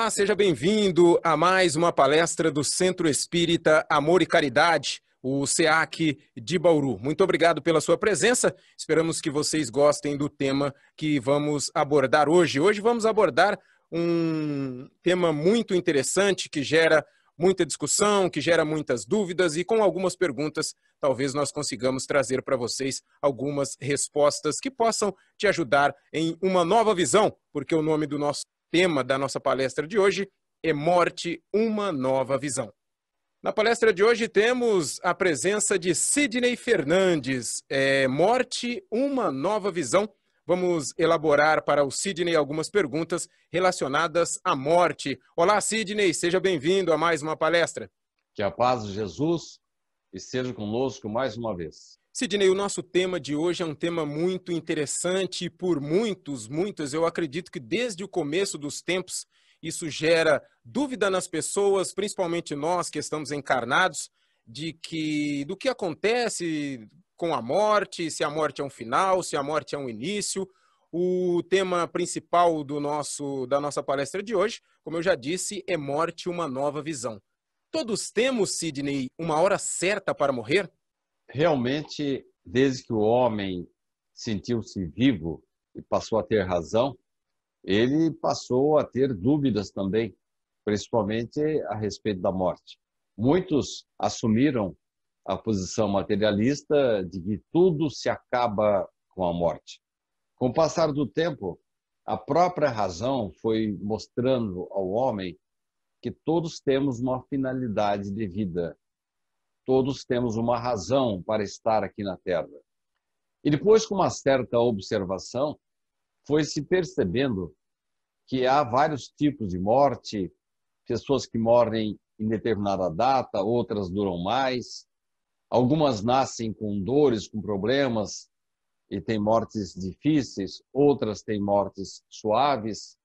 Olá, seja bem-vindo a mais uma palestra do Centro Espírita Amor e Caridade, o SEAC de Bauru. Muito obrigado pela sua presença. Esperamos que vocês gostem do tema que vamos abordar hoje. Hoje vamos abordar um tema muito interessante que gera muita discussão, que gera muitas dúvidas e com algumas perguntas, talvez nós consigamos trazer para vocês algumas respostas que possam te ajudar em uma nova visão, porque o nome do nosso tema da nossa palestra de hoje é Morte, uma nova visão. Na palestra de hoje temos a presença de Sidney Fernandes. É Morte, uma nova visão. Vamos elaborar para o Sidney algumas perguntas relacionadas à morte. Olá, Sidney, seja bem-vindo a mais uma palestra. Que a paz de Jesus esteja conosco mais uma vez. Sidney, o nosso tema de hoje é um tema muito interessante e por muitos, muitos, eu acredito que desde o começo dos tempos isso gera dúvida nas pessoas, principalmente nós que estamos encarnados, de que do que acontece com a morte, se a morte é um final, se a morte é um início. O tema principal do nosso da nossa palestra de hoje, como eu já disse, é morte uma nova visão. Todos temos, Sidney, uma hora certa para morrer? realmente, desde que o homem sentiu-se vivo e passou a ter razão, ele passou a ter dúvidas também, principalmente a respeito da morte. Muitos assumiram a posição materialista de que tudo se acaba com a morte. Com o passar do tempo, a própria razão foi mostrando ao homem que todos temos uma finalidade de vida todos temos uma razão para estar aqui na Terra. E depois, com uma certa observação, foi se percebendo que há vários tipos de morte, pessoas que morrem em determinada data, outras duram mais, algumas nascem com dores, com problemas e têm mortes difíceis, outras têm mortes suaves.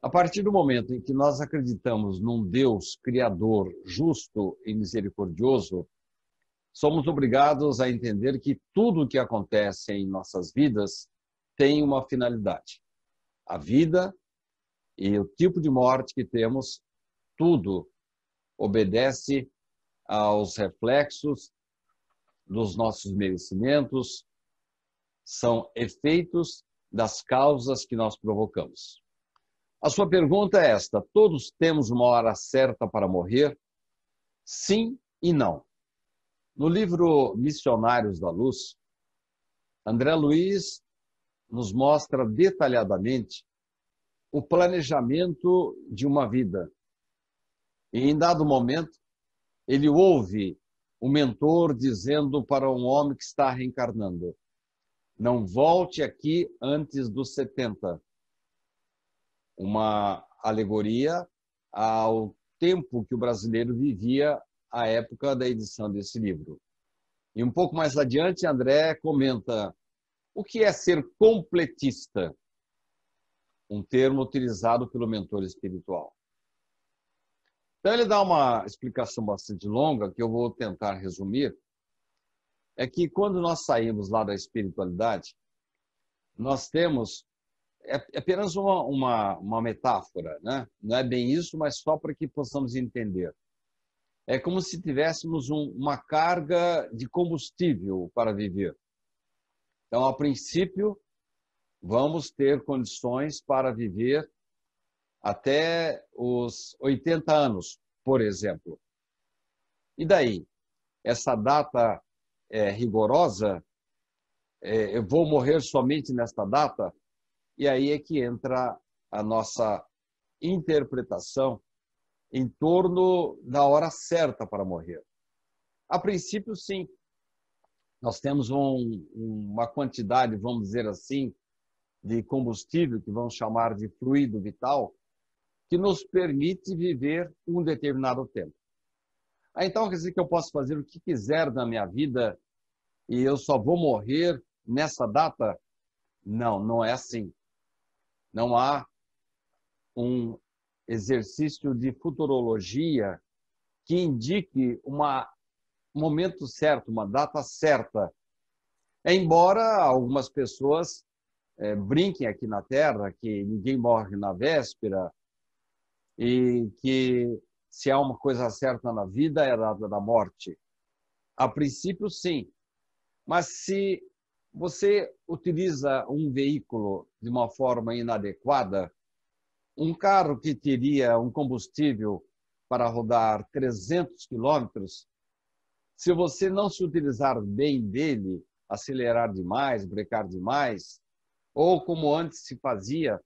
A partir do momento em que nós acreditamos num Deus criador, justo e misericordioso, somos obrigados a entender que tudo o que acontece em nossas vidas tem uma finalidade. A vida e o tipo de morte que temos, tudo obedece aos reflexos dos nossos merecimentos, são efeitos das causas que nós provocamos. A sua pergunta é esta: todos temos uma hora certa para morrer? Sim e não. No livro Missionários da Luz, André Luiz nos mostra detalhadamente o planejamento de uma vida. E em dado momento, ele ouve o mentor dizendo para um homem que está reencarnando: Não volte aqui antes dos 70. Uma alegoria ao tempo que o brasileiro vivia a época da edição desse livro. E um pouco mais adiante, André comenta o que é ser completista, um termo utilizado pelo mentor espiritual. Então, ele dá uma explicação bastante longa, que eu vou tentar resumir. É que quando nós saímos lá da espiritualidade, nós temos é, é apenas uma, uma, uma, metáfora, né? não é bem isso, mas só para que possamos entender. É como se tivéssemos um, uma carga de combustível para viver. Então, a princípio, vamos ter condições para viver até os 80 anos, por exemplo. E daí? Essa data é rigorosa? É, eu vou morrer somente nesta data? E aí é que entra a nossa interpretação em torno da hora certa para morrer? A princípio, sim. Nós temos um, uma quantidade, vamos dizer assim, de combustível, que vamos chamar de fluido vital, que nos permite viver um determinado tempo. Ah, então quer dizer que eu posso fazer o que quiser na minha vida e eu só vou morrer nessa data? Não, não é assim. Não há um exercício de futurologia que indique um momento certo, uma data certa. Embora algumas pessoas é, brinquem aqui na Terra que ninguém morre na véspera e que se há uma coisa certa na vida é a data da morte. A princípio, sim. Mas se você utiliza um veículo de uma forma inadequada, um carro que teria um combustível para rodar 300 quilômetros, se você não se utilizar bem dele, acelerar demais, brecar demais, ou como antes se fazia,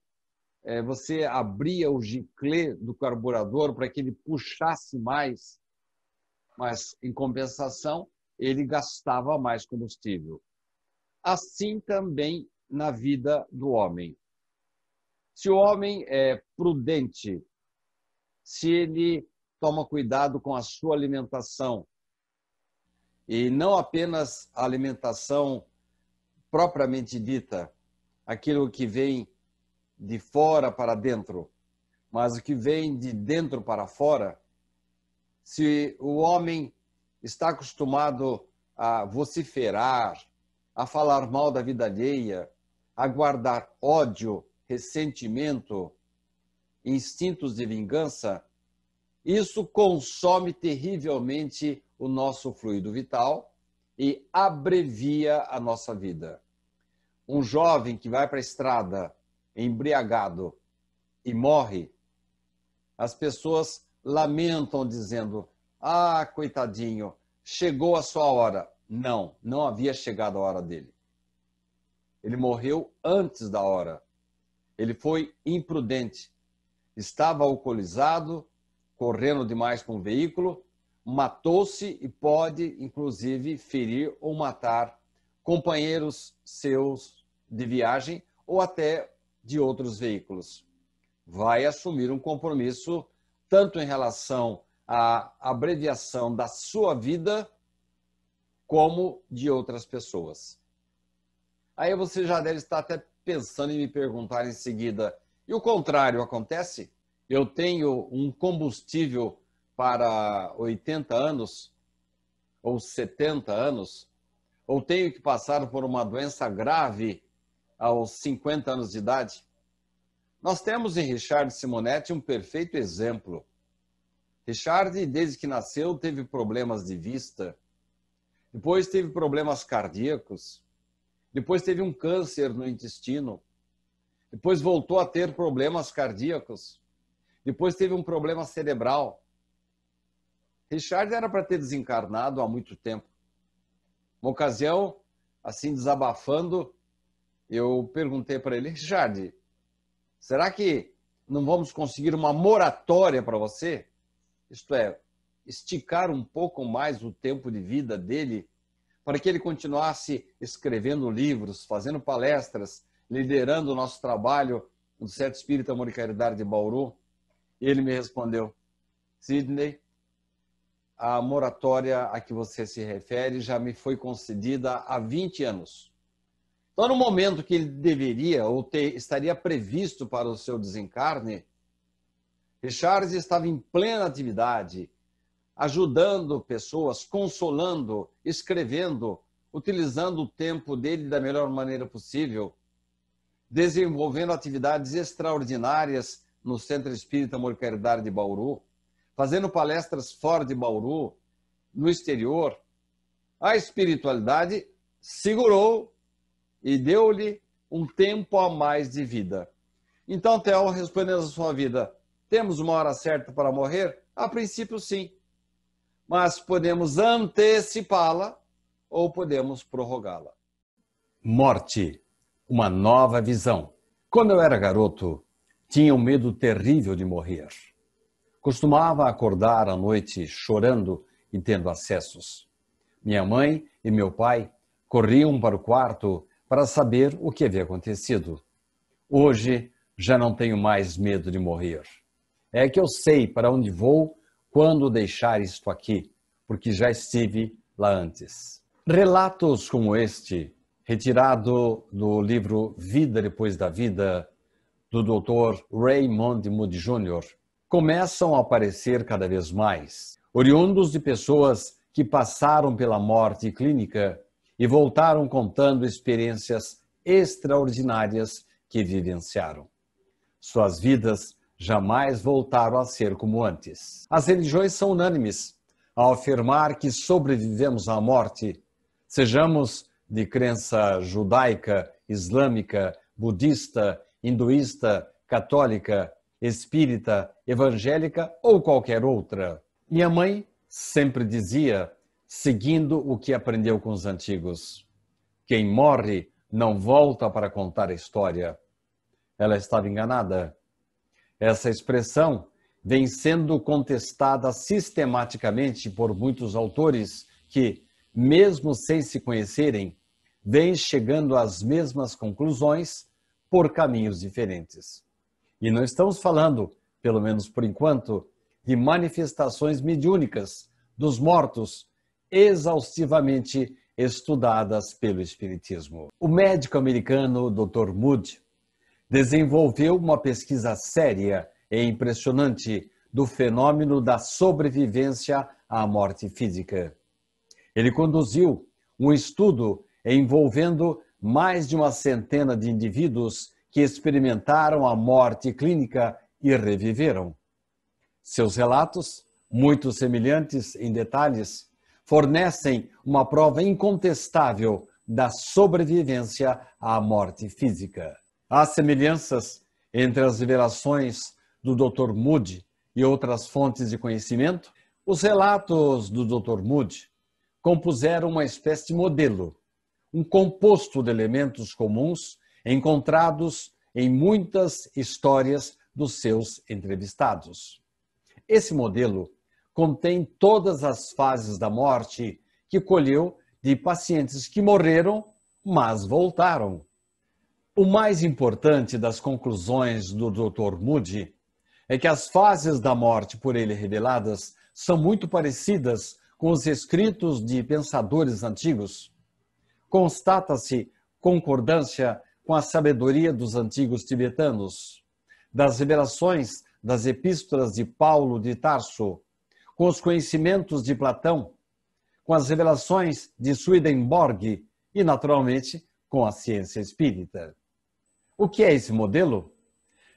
é, você abria o giclê do carburador para que ele puxasse mais, mas em compensação ele gastava mais combustível. Assim também na vida do homem. Se o homem é prudente, se ele toma cuidado com a sua alimentação, e não apenas a alimentação propriamente dita, aquilo que vem de fora para dentro, mas o que vem de dentro para fora, se o homem está acostumado a vociferar, a falar mal da vida alheia, a guardar ódio ressentimento, instintos de vingança, isso consome terrivelmente o nosso fluido vital e abrevia a nossa vida. Um jovem que vai para a estrada embriagado e morre, as pessoas lamentam dizendo: "Ah, coitadinho, chegou a sua hora". Não, não havia chegado a hora dele. Ele morreu antes da hora. Ele foi imprudente. Estava alcoolizado, correndo demais com o veículo, matou-se e pode, inclusive, ferir ou matar companheiros seus de viagem ou até de outros veículos. Vai assumir um compromisso tanto em relação à abreviação da sua vida como de outras pessoas. Aí você já deve estar até pensando em me perguntar em seguida: e o contrário acontece? Eu tenho um combustível para 80 anos ou 70 anos? Ou tenho que passar por uma doença grave aos 50 anos de idade? Nós temos em Richard Simonetti um perfeito exemplo. Richard, desde que nasceu, teve problemas de vista, depois teve problemas cardíacos, depois teve um câncer no intestino. Depois voltou a ter problemas cardíacos. Depois teve um problema cerebral. Richard era para ter desencarnado há muito tempo. Uma ocasião, assim desabafando, eu perguntei para ele: Richard, será que não vamos conseguir uma moratória para você? Isto é, esticar um pouco mais o tempo de vida dele para que ele continuasse escrevendo livros, fazendo palestras, liderando o nosso trabalho do Certo Espírito Amor e Caridade de Bauru? Ele me respondeu, Sidney, a moratória a que você se refere já me foi concedida há 20 anos. Então, no momento que ele deveria ou ter, estaria previsto para o seu desencarne, Richard estava em plena atividade, ajudando pessoas, consolando, escrevendo, utilizando o tempo dele da melhor maneira possível, desenvolvendo atividades extraordinárias no Centro Espírita Amor e Caridade de Bauru, fazendo palestras fora de Bauru, no exterior. A espiritualidade segurou e deu-lhe um tempo a mais de vida. Então, Theo, respondendo a sua vida, temos uma hora certa para morrer? A princípio, sim mas podemos antecipá-la ou podemos prorrogá-la. Morte, uma nova visão. Quando eu era garoto, tinha um medo terrível de morrer. Costumava acordar à noite chorando e tendo acessos. Minha mãe e meu pai corriam para o quarto para saber o que havia acontecido. Hoje já não tenho mais medo de morrer. É que eu sei para onde vou quando deixar isto aqui, porque já estive lá antes. Relatos como este, retirado do livro Vida Depois da Vida, do Dr. Raymond Moody Jr., começam a aparecer cada vez mais, oriundos de pessoas que passaram pela morte clínica e voltaram contando experiências extraordinárias que vivenciaram. Suas vidas jamais voltaram a ser como antes. As religiões são unânimes ao afirmar que sobrevivemos à morte, sejamos de crença judaica, islâmica, budista, hinduísta, católica, espírita, evangélica ou qualquer outra. Minha mãe sempre dizia, seguindo o que aprendeu com os antigos: quem morre não volta para contar a história. Ela estava enganada essa expressão vem sendo contestada sistematicamente por muitos autores que, mesmo sem se conhecerem, vêm chegando às mesmas conclusões por caminhos diferentes. E não estamos falando, pelo menos por enquanto, de manifestações mediúnicas dos mortos exaustivamente estudadas pelo Espiritismo. O médico americano Dr. Moody desenvolveu uma pesquisa séria e impressionante do fenômeno da sobrevivência à morte física. Ele conduziu um estudo envolvendo mais de uma centena de indivíduos que experimentaram a morte clínica e reviveram. Seus relatos, muito semelhantes em detalhes, fornecem uma prova incontestável da sobrevivência à morte física. Há semelhanças entre as revelações do Dr. Moody e outras fontes de conhecimento? Os relatos do Dr. Moody compuseram uma espécie de modelo, um composto de elementos comuns encontrados em muitas histórias dos seus entrevistados. Esse modelo contém todas as fases da morte que colheu de pacientes que morreram, mas voltaram, o mais importante das conclusões do Dr. Moody é que as fases da morte por ele reveladas são muito parecidas com os escritos de pensadores antigos. Constata-se concordância com a sabedoria dos antigos tibetanos, das revelações das epístolas de Paulo de Tarso, com os conhecimentos de Platão, com as revelações de Swedenborg e, naturalmente, com a ciência espírita. O que é esse modelo?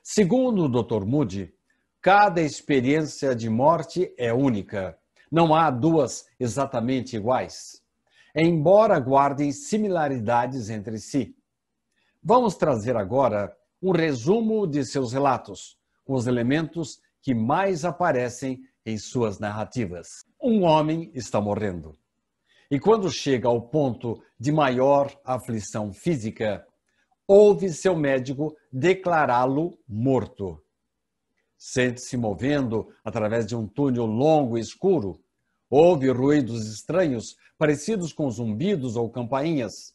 Segundo o Dr. Moody, cada experiência de morte é única. Não há duas exatamente iguais, embora guardem similaridades entre si. Vamos trazer agora um resumo de seus relatos, com os elementos que mais aparecem em suas narrativas. Um homem está morrendo. E quando chega ao ponto de maior aflição física, ouve seu médico declará-lo morto. Sente-se movendo através de um túnel longo e escuro. Ouve ruídos estranhos, parecidos com zumbidos ou campainhas.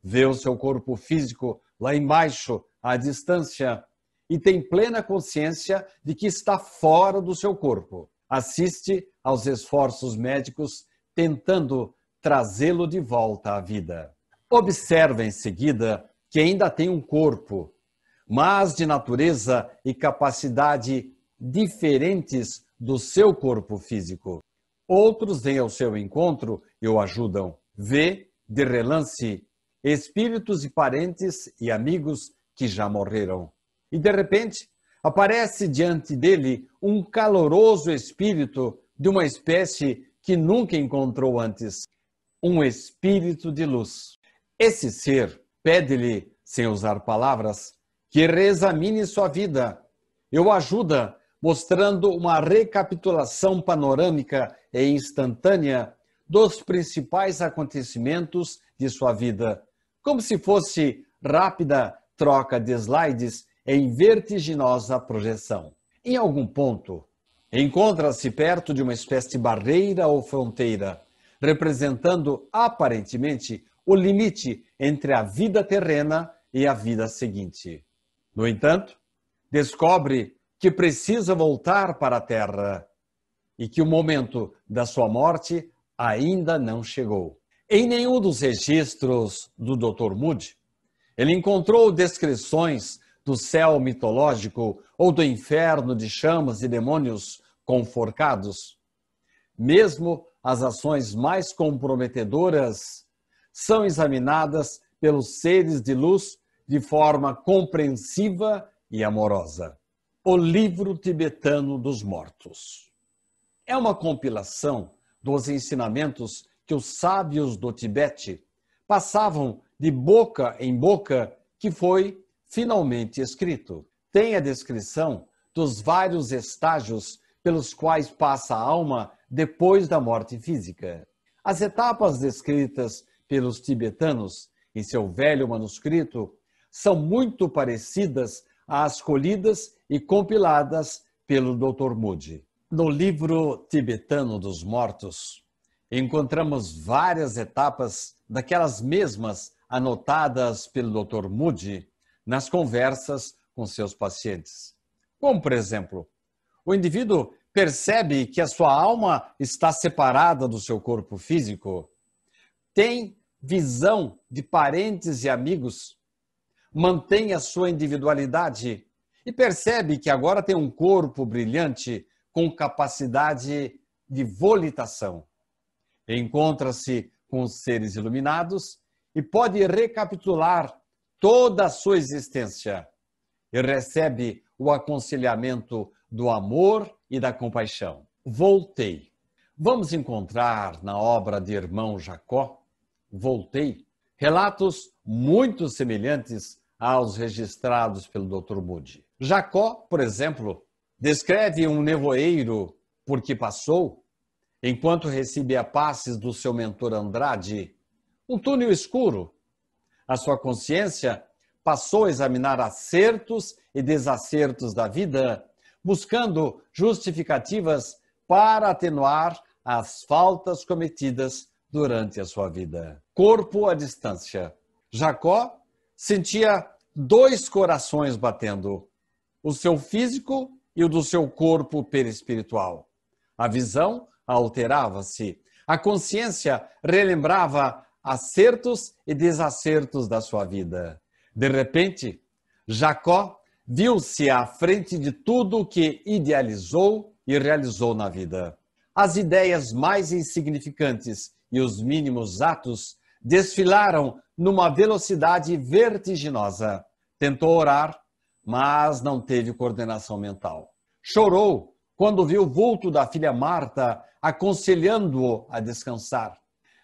Vê o seu corpo físico lá embaixo, à distância, e tem plena consciência de que está fora do seu corpo. Assiste aos esforços médicos tentando trazê-lo de volta à vida. Observa em seguida que ainda tem um corpo, mas de natureza e capacidade diferentes do seu corpo físico. Outros vêm ao seu encontro e o ajudam. Vê, de relance, espíritos e parentes e amigos que já morreram. E de repente, aparece diante dele um caloroso espírito de uma espécie que nunca encontrou antes um espírito de luz. Esse ser Pede-lhe, sem usar palavras, que reexamine sua vida. Eu ajuda, mostrando uma recapitulação panorâmica e instantânea dos principais acontecimentos de sua vida, como se fosse rápida troca de slides em vertiginosa projeção. Em algum ponto, encontra-se perto de uma espécie de barreira ou fronteira, representando aparentemente o limite entre a vida terrena e a vida seguinte. No entanto, descobre que precisa voltar para a terra e que o momento da sua morte ainda não chegou. Em nenhum dos registros do Dr. Moody, ele encontrou descrições do céu mitológico ou do inferno de chamas e demônios conforcados. Mesmo as ações mais comprometedoras são examinadas pelos seres de luz de forma compreensiva e amorosa. O Livro Tibetano dos Mortos. É uma compilação dos ensinamentos que os sábios do Tibete passavam de boca em boca, que foi finalmente escrito. Tem a descrição dos vários estágios pelos quais passa a alma depois da morte física. As etapas descritas pelos tibetanos em seu velho manuscrito são muito parecidas às colhidas e compiladas pelo Dr. Moody. No livro tibetano dos mortos, encontramos várias etapas daquelas mesmas anotadas pelo Dr. Moody nas conversas com seus pacientes. Como, por exemplo, o indivíduo percebe que a sua alma está separada do seu corpo físico, tem visão de parentes e amigos, mantém a sua individualidade e percebe que agora tem um corpo brilhante com capacidade de volitação. Encontra-se com seres iluminados e pode recapitular toda a sua existência e recebe o aconselhamento do amor e da compaixão. Voltei. Vamos encontrar na obra de irmão Jacó voltei, relatos muito semelhantes aos registrados pelo Dr. Moody. Jacó, por exemplo, descreve um nevoeiro por que passou, enquanto recebia passes do seu mentor Andrade, um túnel escuro. A sua consciência passou a examinar acertos e desacertos da vida, buscando justificativas para atenuar as faltas cometidas durante a sua vida. Corpo à distância. Jacó sentia dois corações batendo: o seu físico e o do seu corpo perispiritual. A visão alterava-se. A consciência relembrava acertos e desacertos da sua vida. De repente, Jacó viu-se à frente de tudo o que idealizou e realizou na vida. As ideias mais insignificantes e os mínimos atos desfilaram numa velocidade vertiginosa. Tentou orar, mas não teve coordenação mental. Chorou quando viu o vulto da filha Marta aconselhando-o a descansar.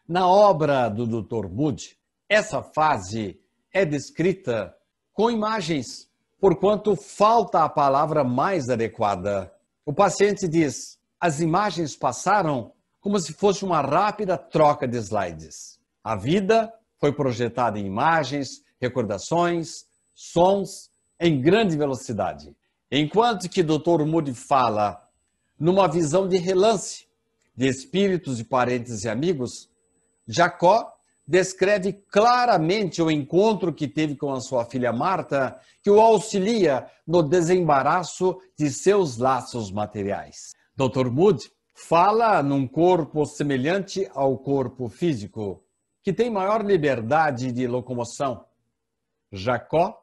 Na obra do Dr. Moody, essa fase é descrita com imagens, porquanto falta a palavra mais adequada. O paciente diz: as imagens passaram como se fosse uma rápida troca de slides. A vida foi projetada em imagens, recordações, sons em grande velocidade. Enquanto que Dr. Moody fala numa visão de relance de espíritos de parentes e amigos, Jacó descreve claramente o encontro que teve com a sua filha Marta, que o auxilia no desembaraço de seus laços materiais. Dr. Moody fala num corpo semelhante ao corpo físico, que tem maior liberdade de locomoção. Jacó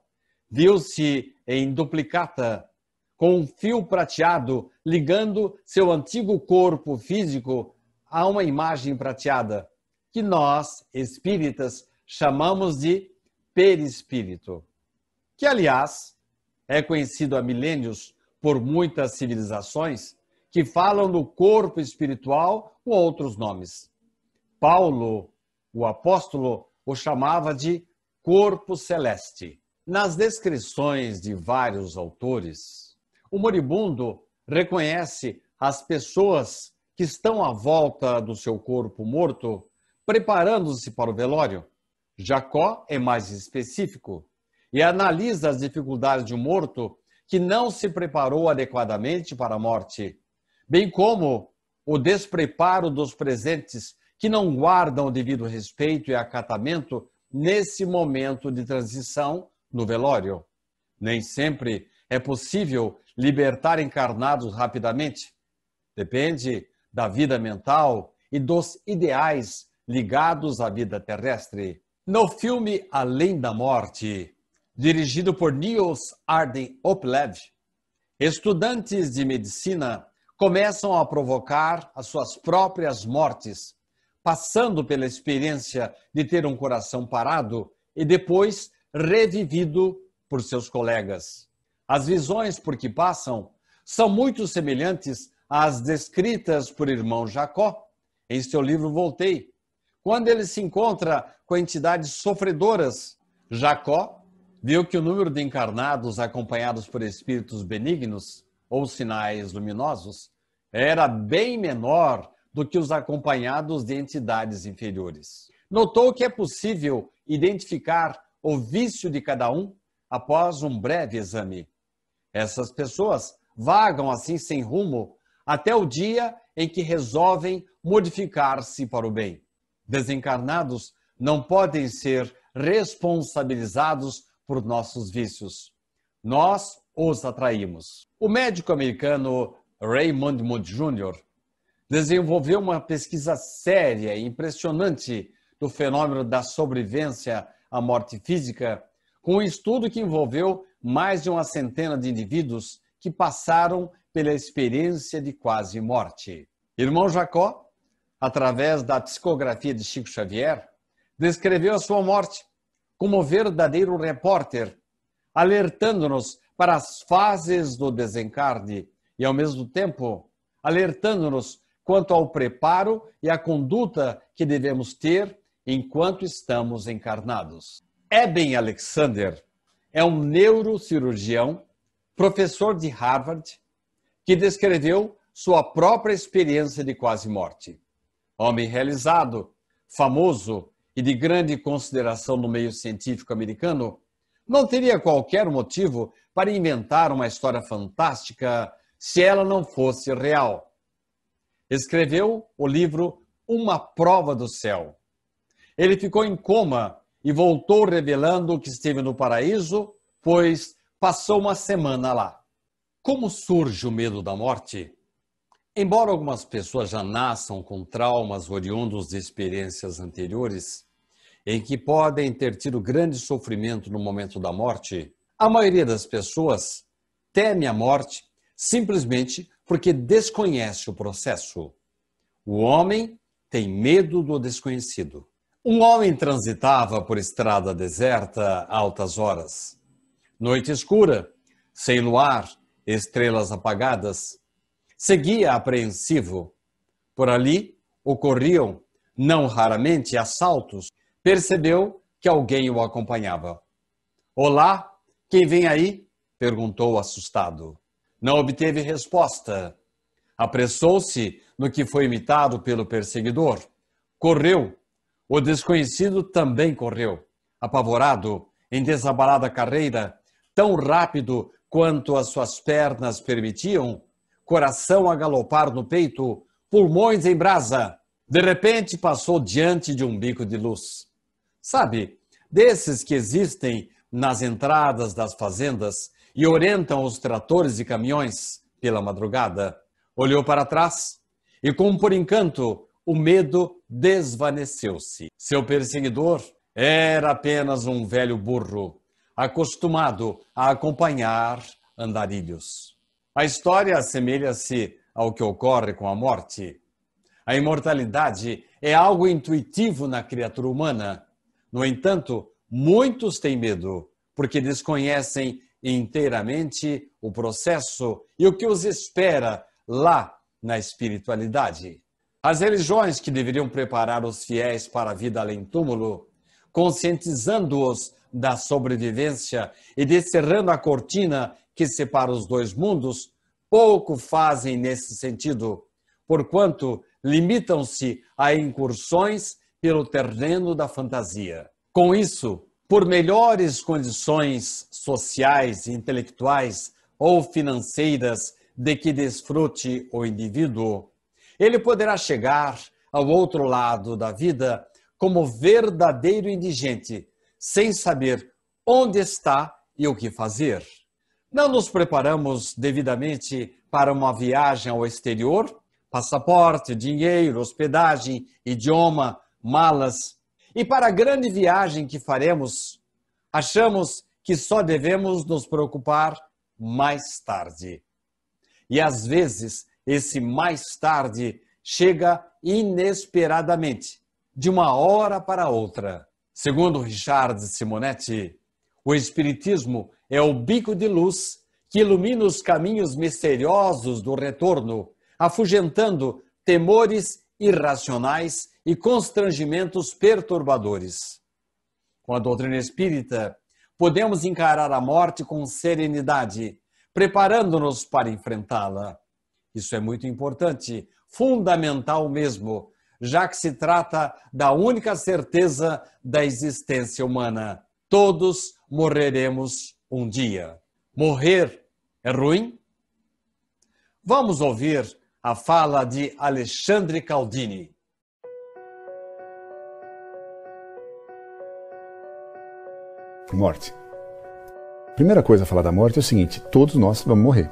viu-se em duplicata, com um fio prateado ligando seu antigo corpo físico a uma imagem prateada, que nós, espíritas, chamamos de perispírito, que, aliás, é conhecido há milênios por muitas civilizações que falam do corpo espiritual com outros nomes. Paulo, o apóstolo, o chamava de corpo celeste. Nas descrições de vários autores, o moribundo reconhece as pessoas que estão à volta do seu corpo morto, preparando-se para o velório. Jacó é mais específico e analisa as dificuldades de um morto que não se preparou adequadamente para a morte bem como o despreparo dos presentes que não guardam o devido respeito e acatamento nesse momento de transição no velório. Nem sempre é possível libertar encarnados rapidamente. Depende da vida mental e dos ideais ligados à vida terrestre. No filme Além da Morte, dirigido por Niels Arden Oplev, estudantes de medicina começam a provocar as suas próprias mortes, passando pela experiência de ter um coração parado e depois revivido por seus colegas. As visões por que passam são muito semelhantes às descritas por irmão Jacó em seu livro Voltei, quando ele se encontra com entidades sofredoras. Jacó viu que o número de encarnados acompanhados por espíritos benignos ou sinais luminosos era bem menor do que os acompanhados de entidades inferiores. Notou que é possível identificar o vício de cada um após um breve exame. Essas pessoas vagam assim sem rumo até o dia em que resolvem modificar-se para o bem. Desencarnados não podem ser responsabilizados por nossos vícios. Nós os atraímos. O médico americano Raymond Moody Jr., desenvolveu uma pesquisa séria e impressionante do fenômeno da sobrevivência à morte física, com um estudo que envolveu mais de uma centena de indivíduos que passaram pela experiência de quase morte. Irmão Jacó, através da psicografia de Chico Xavier, descreveu a sua morte como verdadeiro repórter, alertando-nos para as fases do desencarne e, ao mesmo tempo, alertando-nos quanto ao preparo e à conduta que devemos ter enquanto estamos encarnados. Eben Alexander é um neurocirurgião, professor de Harvard, que descreveu sua própria experiência de quase morte. Homem realizado, famoso e de grande consideração no meio científico americano, não teria qualquer motivo para inventar uma história fantástica se ela não fosse real. Escreveu o livro Uma Prova do Céu. Ele ficou em coma e voltou revelando que esteve no paraíso, pois passou uma semana lá. Como surge o medo da morte? Embora algumas pessoas já nasçam com traumas oriundos de experiências anteriores, em que podem ter tido grande sofrimento no momento da morte, a maioria das pessoas teme a morte simplesmente porque desconhece o processo. O homem tem medo do desconhecido. Um homem transitava por estrada deserta altas horas. Noite escura, sem luar, estrelas apagadas. Seguia apreensivo. Por ali ocorriam, não raramente, assaltos. Percebeu que alguém o acompanhava. Olá, quem vem aí? perguntou assustado. Não obteve resposta. Apressou-se no que foi imitado pelo perseguidor. Correu. O desconhecido também correu, apavorado, em desabalada carreira, tão rápido quanto as suas pernas permitiam, coração a galopar no peito, pulmões em brasa. De repente passou diante de um bico de luz. Sabe, desses que existem nas entradas das fazendas e orientam os tratores e caminhões pela madrugada. Olhou para trás e, como por encanto, o medo desvaneceu-se. Seu perseguidor era apenas um velho burro, acostumado a acompanhar andarilhos. A história assemelha-se ao que ocorre com a morte. A imortalidade é algo intuitivo na criatura humana. No entanto, muitos têm medo porque desconhecem inteiramente o processo e o que os espera lá na espiritualidade. As religiões que deveriam preparar os fiéis para a vida além túmulo, conscientizando-os da sobrevivência e descerrando a cortina que separa os dois mundos, pouco fazem nesse sentido, porquanto limitam-se a incursões pelo terreno da fantasia. Com isso, por melhores condições sociais, intelectuais ou financeiras de que desfrute o indivíduo, ele poderá chegar ao outro lado da vida como verdadeiro indigente, sem saber onde está e o que fazer. Não nos preparamos devidamente para uma viagem ao exterior? Passaporte, dinheiro, hospedagem, idioma, malas. E para a grande viagem que faremos, achamos que só devemos nos preocupar mais tarde. E às vezes, esse mais tarde chega inesperadamente, de uma hora para outra. Segundo Richard Simonetti, o Espiritismo é o bico de luz que ilumina os caminhos misteriosos do retorno, afugentando temores irracionais e constrangimentos perturbadores. Com a doutrina espírita, podemos encarar a morte com serenidade, preparando-nos para enfrentá-la. Isso é muito importante, fundamental mesmo, já que se trata da única certeza da existência humana. Todos morreremos um dia. Morrer é ruim? Vamos ouvir a fala de Alexandre Caldini. Morte. Primeira coisa a falar da morte é o seguinte: todos nós vamos morrer.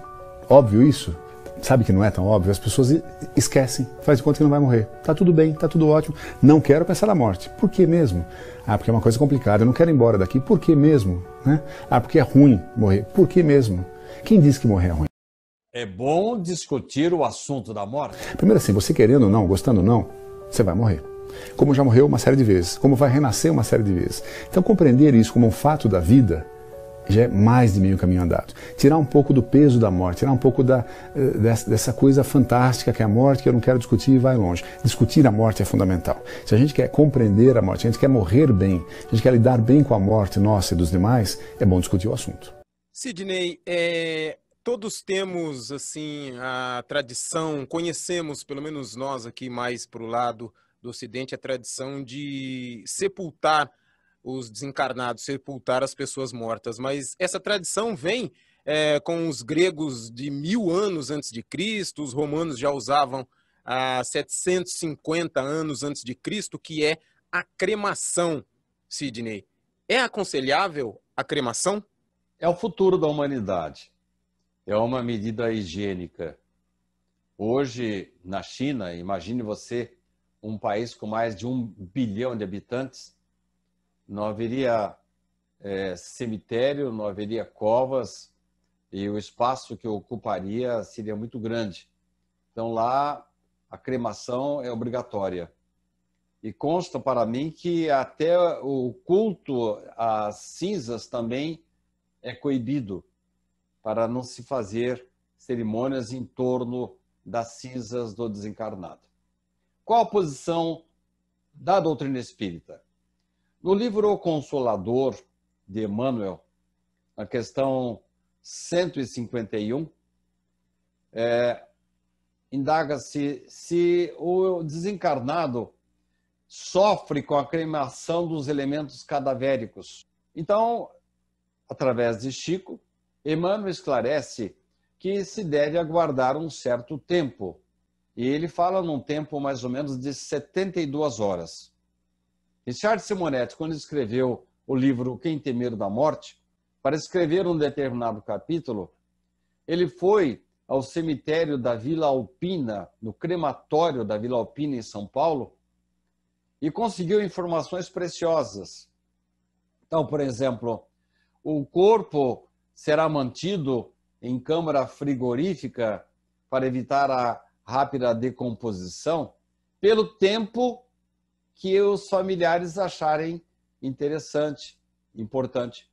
Óbvio isso? Sabe que não é tão óbvio? As pessoas esquecem, Fazem de conta que não vai morrer. Tá tudo bem, tá tudo ótimo. Não quero pensar na morte. Por que mesmo? Ah, porque é uma coisa complicada, eu não quero ir embora daqui. Por que mesmo? Né? Ah, porque é ruim morrer. Por que mesmo? Quem diz que morrer é ruim? É bom discutir o assunto da morte? Primeiro assim, você querendo ou não, gostando ou não, você vai morrer como já morreu uma série de vezes, como vai renascer uma série de vezes. Então, compreender isso como um fato da vida já é mais de meio caminho andado. Tirar um pouco do peso da morte, tirar um pouco da, eh, dessa coisa fantástica que é a morte, que eu não quero discutir e vai longe. Discutir a morte é fundamental. Se a gente quer compreender a morte, se a gente quer morrer bem, se a gente quer lidar bem com a morte nossa e dos demais, é bom discutir o assunto. Sidney, é, todos temos assim a tradição, conhecemos, pelo menos nós aqui mais para o lado do Ocidente a tradição de sepultar os desencarnados, sepultar as pessoas mortas. Mas essa tradição vem é, com os gregos de mil anos antes de Cristo, os romanos já usavam há 750 anos antes de Cristo, que é a cremação, Sidney. É aconselhável a cremação? É o futuro da humanidade. É uma medida higiênica. Hoje, na China, imagine você um país com mais de um bilhão de habitantes, não haveria é, cemitério, não haveria covas e o espaço que ocuparia seria muito grande. Então lá a cremação é obrigatória. E consta para mim que até o culto às cinzas também é coibido para não se fazer cerimônias em torno das cinzas do desencarnado. Qual a posição da doutrina espírita? No livro O Consolador, de Emmanuel, na questão 151, é, indaga-se se o desencarnado sofre com a cremação dos elementos cadavéricos. Então, através de Chico, Emmanuel esclarece que se deve aguardar um certo tempo e ele fala num tempo mais ou menos de 72 horas. Richard Simonetti, quando escreveu o livro Quem Tem Medo da Morte, para escrever um determinado capítulo, ele foi ao cemitério da Vila Alpina, no crematório da Vila Alpina, em São Paulo, e conseguiu informações preciosas. Então, por exemplo, o corpo será mantido em câmara frigorífica para evitar a rápida decomposição pelo tempo que os familiares acharem interessante, importante.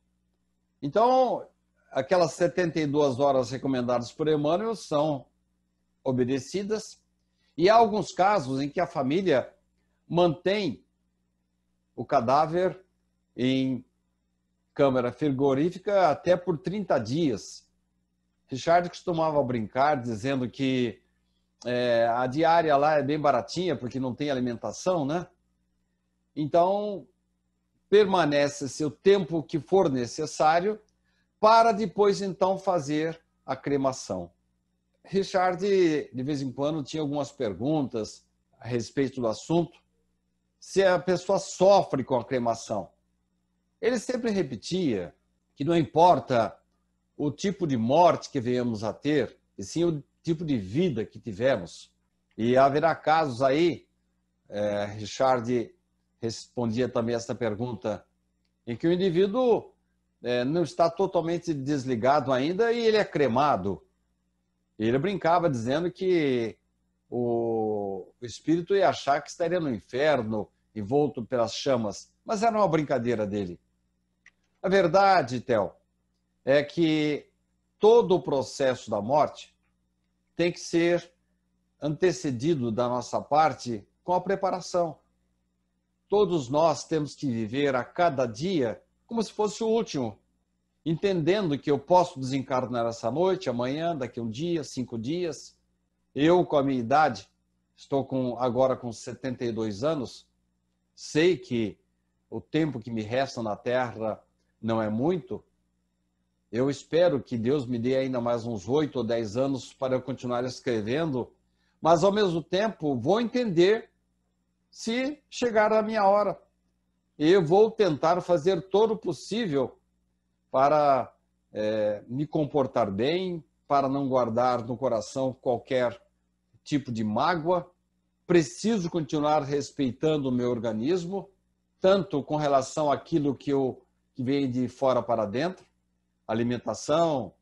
Então, aquelas 72 horas recomendadas por Emmanuel são obedecidas e há alguns casos em que a família mantém o cadáver em câmara frigorífica até por 30 dias. Richard costumava brincar dizendo que é, a diária lá é bem baratinha, porque não tem alimentação, né? Então, permanece seu tempo que for necessário para depois, então, fazer a cremação. Richard, de vez em quando, tinha algumas perguntas a respeito do assunto. Se a pessoa sofre com a cremação. Ele sempre repetia que não importa o tipo de morte que venhamos a ter, e sim o tipo de vida que tivemos. E haverá casos aí, é, Richard respondia também essa pergunta, em que o indivíduo é, não está totalmente desligado ainda e ele é cremado. Ele brincava dizendo que o, o espírito ia achar que estaria no inferno, envolto pelas chamas, mas era uma brincadeira dele. A verdade, Tel, é que todo o processo da morte tem que ser antecedido da nossa parte com a preparação. Todos nós temos que viver a cada dia como se fosse o último, entendendo que eu posso desencarnar essa noite, amanhã, daqui um dia, cinco dias. Eu, com a minha idade, estou com agora com 72 anos, sei que o tempo que me resta na Terra não é muito, eu espero que Deus me dê ainda mais uns oito ou dez anos para eu continuar escrevendo, mas ao mesmo tempo vou entender se chegar a minha hora. Eu vou tentar fazer todo o possível para é, me comportar bem, para não guardar no coração qualquer tipo de mágoa. Preciso continuar respeitando o meu organismo, tanto com relação àquilo que, eu, que vem de fora para dentro, alimentação,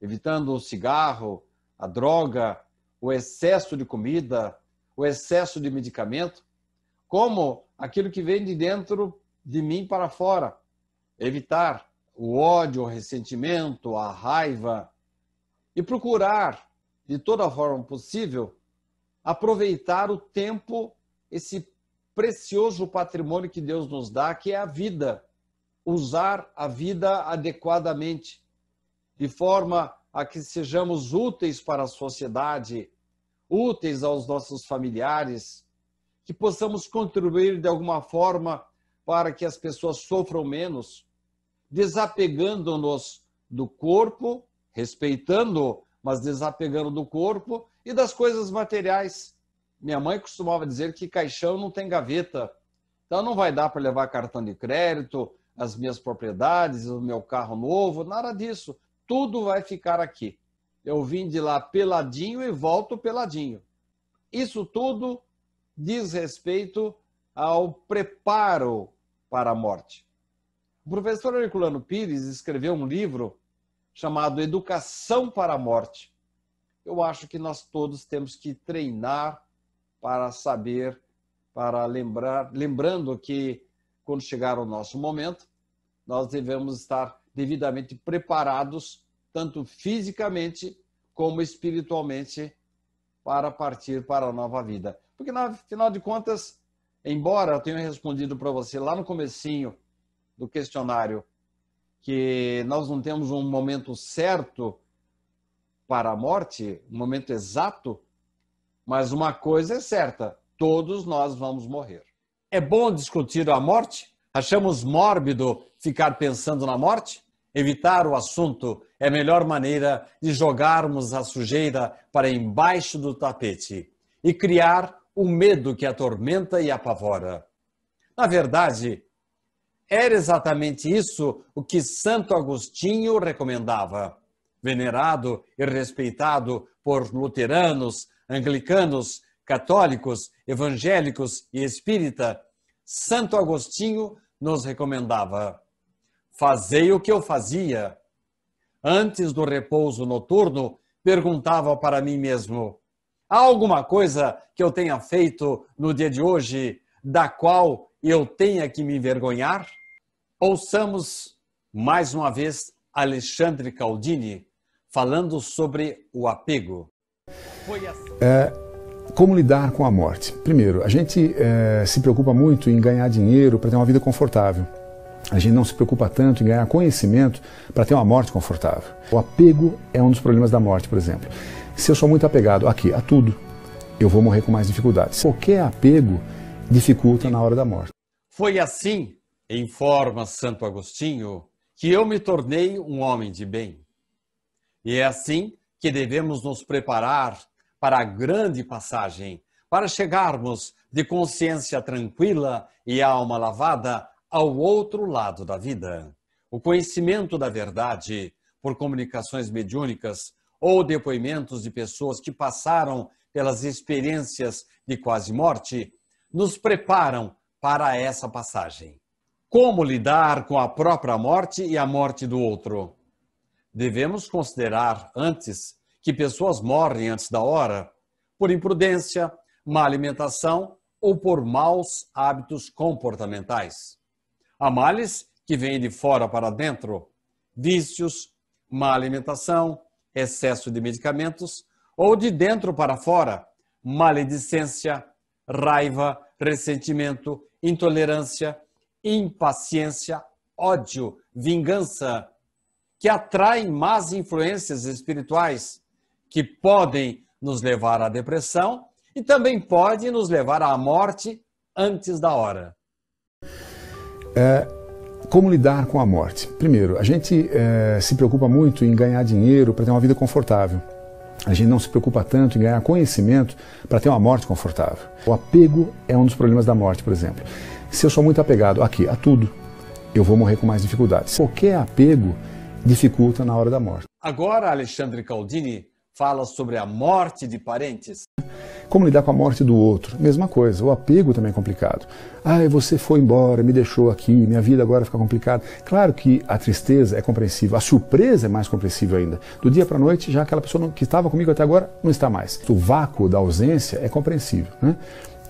evitando o cigarro, a droga, o excesso de comida, o excesso de medicamento, como aquilo que vem de dentro de mim para fora. Evitar o ódio, o ressentimento, a raiva e procurar, de toda forma possível, aproveitar o tempo, esse precioso patrimônio que Deus nos dá, que é a vida usar a vida adequadamente, de forma a que sejamos úteis para a sociedade, úteis aos nossos familiares, que possamos contribuir de alguma forma para que as pessoas sofram menos, desapegando-nos do corpo, respeitando, mas desapegando do corpo e das coisas materiais. Minha mãe costumava dizer que caixão não tem gaveta. Então não vai dar para levar cartão de crédito, as minhas propriedades, o meu carro novo, nada disso. Tudo vai ficar aqui. Eu vim de lá peladinho e volto peladinho. Isso tudo diz respeito ao preparo para a morte. O professor Herculano Pires escreveu um livro chamado Educação para a Morte. Eu acho que nós todos temos que treinar para saber, para lembrar, lembrando que quando chegar o nosso momento, nós devemos estar devidamente preparados, tanto fisicamente como espiritualmente, para partir para a nova vida. Porque, afinal final de contas, embora eu tenha respondido para você lá no comecinho do questionário que nós não temos um momento certo para a morte, um momento exato, mas uma coisa é certa, todos nós vamos morrer. É bom discutir a morte? Achamos mórbido ficar pensando na morte? Evitar o assunto é a melhor maneira de jogarmos a sujeira para embaixo do tapete e criar o medo que atormenta e apavora. Na verdade, era exatamente isso o que Santo Agostinho recomendava. Venerado e respeitado por luteranos, anglicanos, católicos, evangélicos e espírita, Santo Agostinho nos recomendava: Fazei o que eu fazia. Antes do repouso noturno, perguntava para mim mesmo: Há alguma coisa que eu tenha feito no dia de hoje da qual eu tenha que me envergonhar? Ouçamos mais uma vez Alexandre Caldini falando sobre o apego. Foi assim. É como lidar com a morte? Primeiro, a gente é, se preocupa muito em ganhar dinheiro para ter uma vida confortável. A gente não se preocupa tanto em ganhar conhecimento para ter uma morte confortável. O apego é um dos problemas da morte, por exemplo. Se eu sou muito apegado aqui a tudo, eu vou morrer com mais dificuldades. Qualquer apego dificulta na hora da morte. Foi assim, informa Santo Agostinho, que eu me tornei um homem de bem. E é assim que devemos nos preparar para a grande passagem, para chegarmos de consciência tranquila e alma lavada ao outro lado da vida. O conhecimento da verdade por comunicações mediúnicas ou depoimentos de pessoas que passaram pelas experiências de quase morte nos preparam para essa passagem. Como lidar com a própria morte e a morte do outro? Devemos considerar antes que pessoas morrem antes da hora por imprudência, má alimentação ou por maus hábitos comportamentais. Há males que vêm de fora para dentro, vícios, má alimentação, excesso de medicamentos, ou de dentro para fora, maledicência, raiva, ressentimento, intolerância, impaciência, ódio, vingança, que atraem más influências espirituais que podem nos levar à depressão e também pode nos levar à morte antes da hora. É, como lidar com a morte? Primeiro, a gente é, se preocupa muito em ganhar dinheiro para ter uma vida confortável. A gente não se preocupa tanto em ganhar conhecimento para ter uma morte confortável. O apego é um dos problemas da morte, por exemplo. Se eu sou muito apegado aqui a tudo, eu vou morrer com mais dificuldades. Qualquer apego dificulta na hora da morte. Agora, Alexandre Caldini fala sobre a morte de parentes. Como lidar com a morte do outro? Mesma coisa, o apego também é complicado. Ah, você foi embora, me deixou aqui, minha vida agora fica complicada. Claro que a tristeza é compreensível, a surpresa é mais compreensível ainda. Do dia para a noite, já aquela pessoa que estava comigo até agora não está mais. O vácuo da ausência é compreensível, né?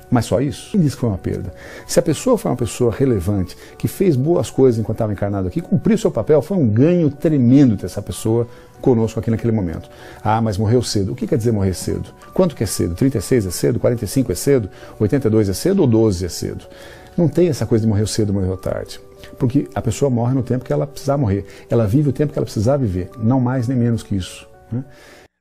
Mas só isso? Quem disse que foi uma perda? Se a pessoa foi uma pessoa relevante, que fez boas coisas enquanto estava encarnado aqui, cumpriu seu papel, foi um ganho tremendo ter essa pessoa conosco aqui naquele momento. Ah, mas morreu cedo. O que quer dizer morrer cedo? Quanto que é cedo? 36 é cedo? 45 é cedo? 82 é cedo ou 12 é cedo? Não tem essa coisa de morrer cedo, morreu tarde. Porque a pessoa morre no tempo que ela precisar morrer. Ela vive o tempo que ela precisar viver. Não mais nem menos que isso. Né?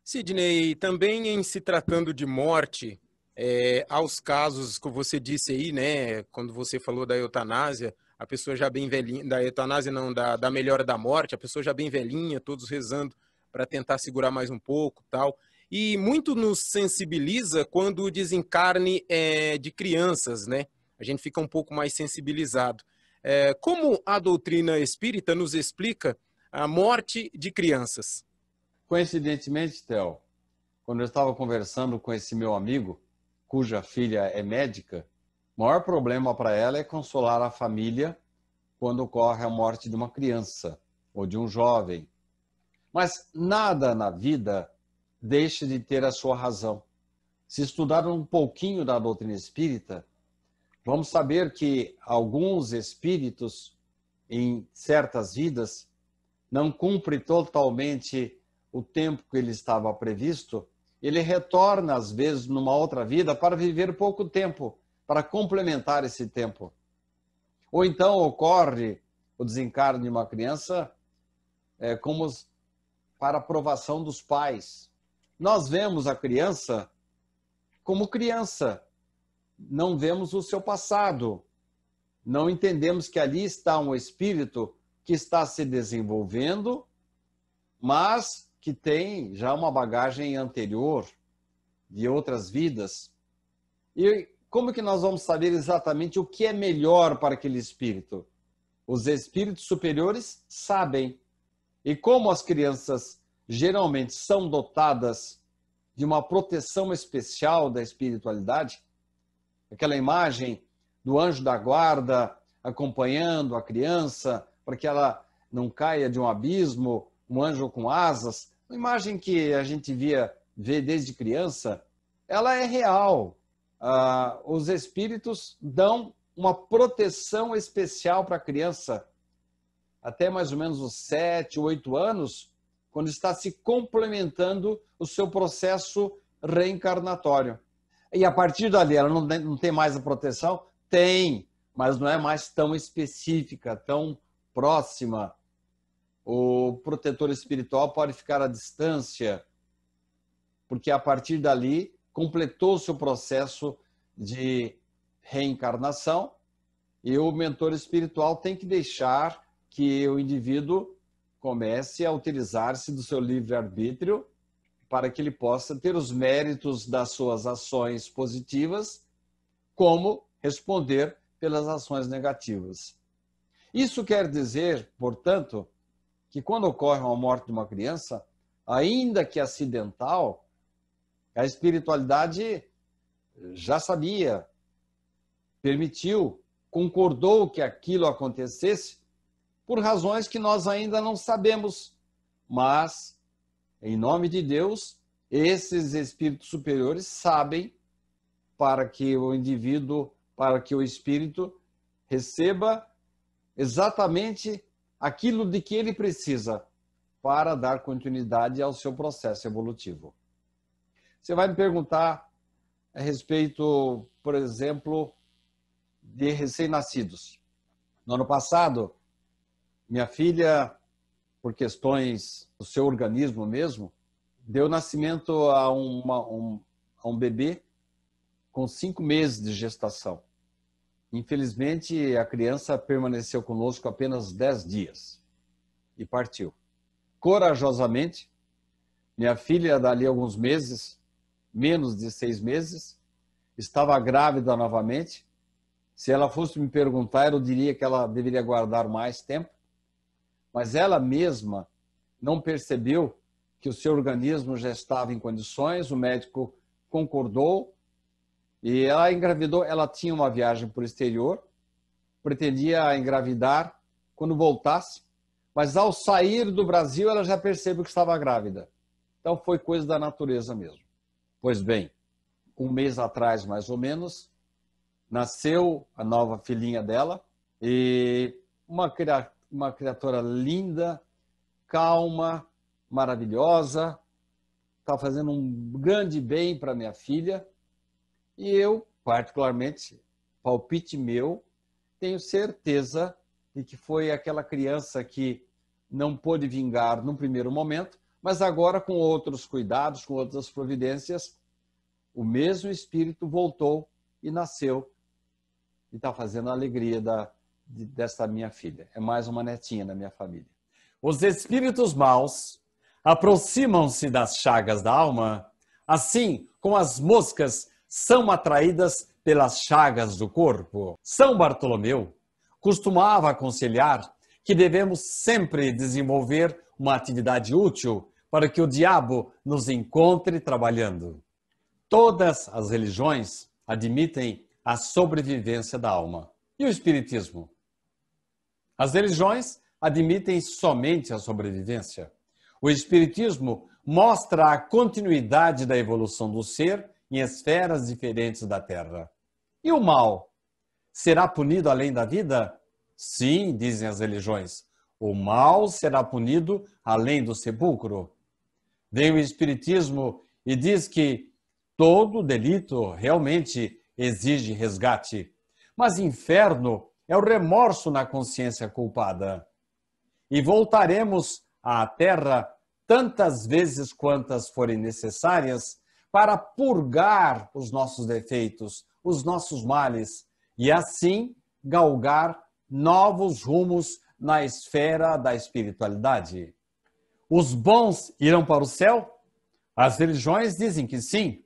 Sidney, também em se tratando de morte, é, aos casos que você disse aí, né? Quando você falou da eutanásia, a pessoa já bem velhinha, da eutanásia não, da, da melhora da morte, a pessoa já bem velhinha, todos rezando para tentar segurar mais um pouco tal. E muito nos sensibiliza quando o desencarne é de crianças, né? A gente fica um pouco mais sensibilizado. É, como a doutrina espírita nos explica a morte de crianças? Coincidentemente, Theo, quando eu estava conversando com esse meu amigo, cuja filha é médica, o maior problema para ela é consolar a família quando ocorre a morte de uma criança ou de um jovem mas nada na vida deixa de ter a sua razão. Se estudar um pouquinho da doutrina espírita, vamos saber que alguns espíritos em certas vidas não cumpre totalmente o tempo que ele estava previsto, ele retorna às vezes numa outra vida para viver pouco tempo, para complementar esse tempo. Ou então ocorre o desencarne de uma criança é, como para aprovação dos pais. Nós vemos a criança como criança, não vemos o seu passado, não entendemos que ali está um espírito que está se desenvolvendo, mas que tem já uma bagagem anterior de outras vidas. E como que nós vamos saber exatamente o que é melhor para aquele espírito? Os espíritos superiores sabem. E como as crianças geralmente são dotadas de uma proteção especial da espiritualidade, aquela imagem do anjo da guarda acompanhando a criança para que ela não caia de um abismo, um anjo com asas, uma imagem que a gente via ver desde criança, ela é real. Ah, os espíritos dão uma proteção especial para a criança até mais ou menos os 7, 8 anos, quando está se complementando o seu processo reencarnatório. E a partir dali, ela não tem mais a proteção? Tem, mas não é mais tão específica, tão próxima. O protetor espiritual pode ficar à distância, porque a partir dali completou o seu processo de reencarnação e o mentor espiritual tem que deixar que o indivíduo comece a utilizar-se do seu livre-arbítrio para que ele possa ter os méritos das suas ações positivas, como responder pelas ações negativas. Isso quer dizer, portanto, que quando ocorre uma morte de uma criança, ainda que acidental, a espiritualidade já sabia, permitiu, concordou que aquilo acontecesse por razões que nós ainda não sabemos. Mas, em nome de Deus, esses espíritos superiores sabem para que o indivíduo, para que o espírito receba exatamente aquilo de que ele precisa para dar continuidade ao seu processo evolutivo. Você vai me perguntar a respeito, por exemplo, de recém-nascidos. No ano passado, minha filha, por questões do seu organismo mesmo, deu nascimento a, uma, um, a um bebê com cinco meses de gestação. Infelizmente, a criança permaneceu conosco apenas dez dias e partiu. Corajosamente, minha filha, dali alguns meses, menos de seis meses, estava grávida novamente. Se ela fosse me perguntar, eu diria que ela deveria guardar mais tempo, mas ela mesma não percebeu que o seu organismo já estava em condições, o médico concordou e ela engravidou. Ela tinha uma viagem por exterior, pretendia engravidar quando voltasse, mas ao sair do Brasil ela já percebeu que estava grávida. Então foi coisa da natureza mesmo. Pois bem, um mês atrás mais ou menos, nasceu a nova filhinha dela e uma criatura uma criatura linda, calma, maravilhosa, está fazendo um grande bem para minha filha. E eu, particularmente, palpite meu, tenho certeza de que foi aquela criança que não pôde vingar no primeiro momento, mas agora, com outros cuidados, com outras providências, o mesmo espírito voltou e nasceu e está fazendo a alegria da, dessa minha filha. É mais uma netinha na minha família. Os espíritos maus aproximam-se das chagas da alma, assim como as moscas são atraídas pelas chagas do corpo. São Bartolomeu costumava aconselhar que devemos sempre desenvolver uma atividade útil para que o diabo nos encontre trabalhando. Todas as religiões admitem a sobrevivência da alma. E o Espiritismo? As religiões admitem somente a sobrevivência. O Espiritismo mostra a continuidade da evolução do ser em esferas diferentes da Terra. E o mal? Será punido além da vida? Sim, dizem as religiões. O mal será punido além do sepulcro. Vem o Espiritismo e diz que todo delito realmente exige resgate. Mas inferno é o remorso na consciência culpada. E voltaremos à terra tantas vezes quantas forem necessárias para purgar os nossos defeitos, os nossos males e assim galgar novos rumos na esfera da espiritualidade. Os bons irão para o céu? As religiões dizem que sim,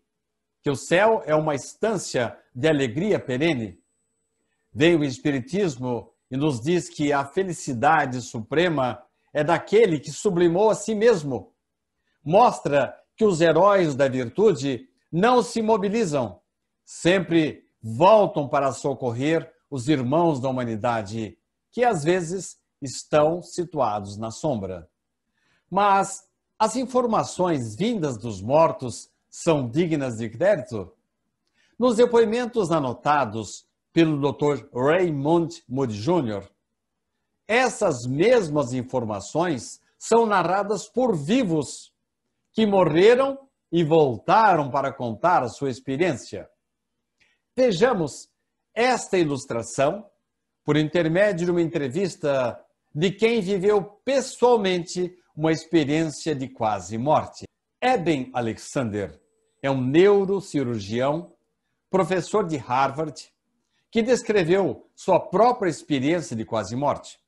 que o céu é uma estância de alegria perene. Veio o Espiritismo e nos diz que a felicidade suprema é daquele que sublimou a si mesmo. Mostra que os heróis da virtude não se mobilizam, sempre voltam para socorrer os irmãos da humanidade, que às vezes estão situados na sombra. Mas as informações vindas dos mortos são dignas de crédito? Nos depoimentos anotados, pelo Dr. Raymond Moody Jr. Essas mesmas informações são narradas por vivos que morreram e voltaram para contar a sua experiência. Vejamos esta ilustração por intermédio de uma entrevista de quem viveu pessoalmente uma experiência de quase morte. Eben Alexander é um neurocirurgião, professor de Harvard que descreveu sua própria experiência de quase morte.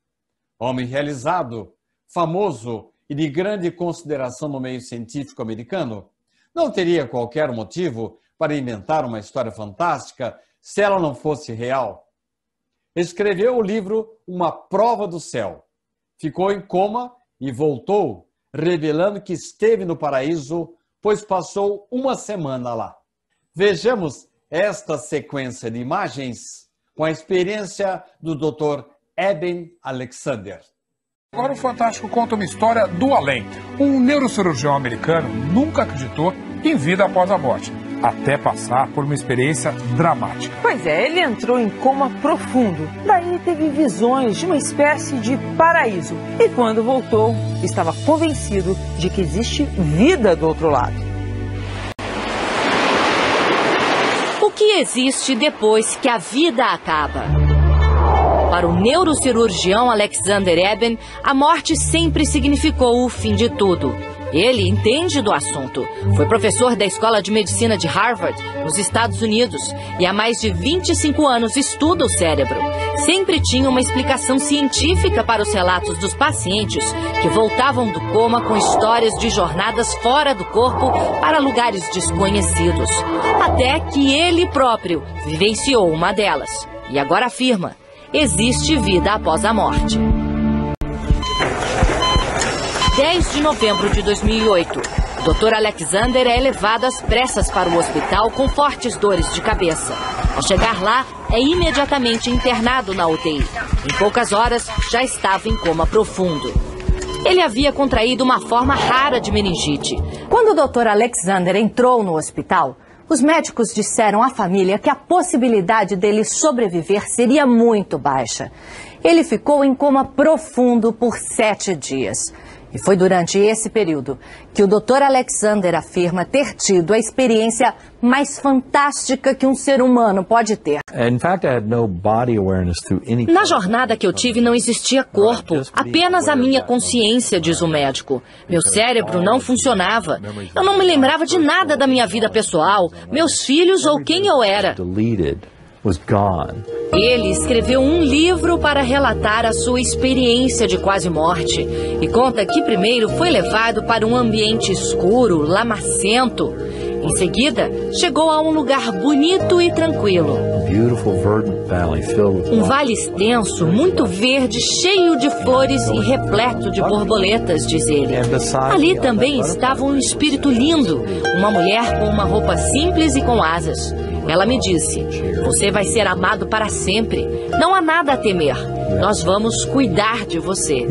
Homem realizado, famoso e de grande consideração no meio científico americano, não teria qualquer motivo para inventar uma história fantástica se ela não fosse real. Escreveu o livro Uma Prova do Céu. Ficou em coma e voltou, revelando que esteve no paraíso, pois passou uma semana lá. Vejamos esta sequência de imagens com a experiência do Dr. Eben Alexander. Agora o Fantástico conta uma história do além. Um neurocirurgião americano nunca acreditou em vida após a morte, até passar por uma experiência dramática. Pois é, ele entrou em coma profundo. Daí teve visões de uma espécie de paraíso. E quando voltou, estava convencido de que existe vida do outro lado. existe depois que a vida acaba. Para o neurocirurgião Alexander Eben, a morte sempre significou o fim de tudo. Ele entende do assunto. Foi professor da Escola de Medicina de Harvard, nos Estados Unidos, e há mais de 25 anos estuda o cérebro. Sempre tinha uma explicação científica para os relatos dos pacientes que voltavam do coma com histórias de jornadas fora do corpo para lugares desconhecidos. Até que ele próprio vivenciou uma delas. E agora afirma: existe vida após a morte. 10 de novembro de 2008. Dr. Alexander é levado às pressas para o hospital com fortes dores de cabeça. Ao chegar lá, é imediatamente internado na UTI. Em poucas horas, já estava em coma profundo. Ele havia contraído uma forma rara de meningite. Quando o Dr. Alexander entrou no hospital, os médicos disseram à família que a possibilidade dele sobreviver seria muito baixa. Ele ficou em coma profundo por sete dias. E foi durante esse período que o Dr. Alexander afirma ter tido a experiência mais fantástica que um ser humano pode ter. Na jornada que eu tive não existia corpo, apenas a minha consciência, diz o médico. Meu cérebro não funcionava. Eu não me lembrava de nada da minha vida pessoal, meus filhos ou quem eu era was gone. Ele escreveu um livro para relatar a sua experiência de quase morte e conta que primeiro foi levado para um ambiente escuro, lamacento em seguida, chegou a um lugar bonito e tranquilo. Um vale extenso, muito verde, cheio de flores e repleto de borboletas, diz ele. Ali também estava um espírito lindo, uma mulher com uma roupa simples e com asas. Ela me disse: Você vai ser amado para sempre. Não há nada a temer. Nós vamos cuidar de você.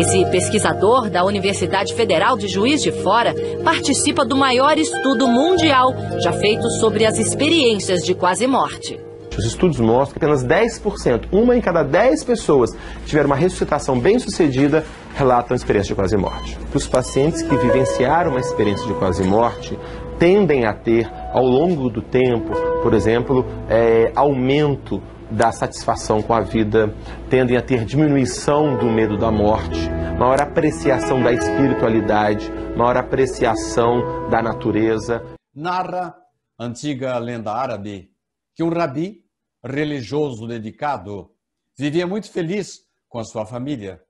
Esse pesquisador da Universidade Federal de Juiz de Fora participa do maior estudo mundial já feito sobre as experiências de quase morte. Os estudos mostram que apenas 10%, uma em cada 10 pessoas que tiveram uma ressuscitação bem-sucedida, relatam experiência de quase morte. Os pacientes que vivenciaram uma experiência de quase morte tendem a ter, ao longo do tempo, por exemplo, é, aumento da satisfação com a vida, tendem a ter diminuição do medo da morte, maior apreciação da espiritualidade, maior apreciação da natureza. Narra antiga lenda árabe que um rabi, religioso dedicado, vivia muito feliz com a sua família,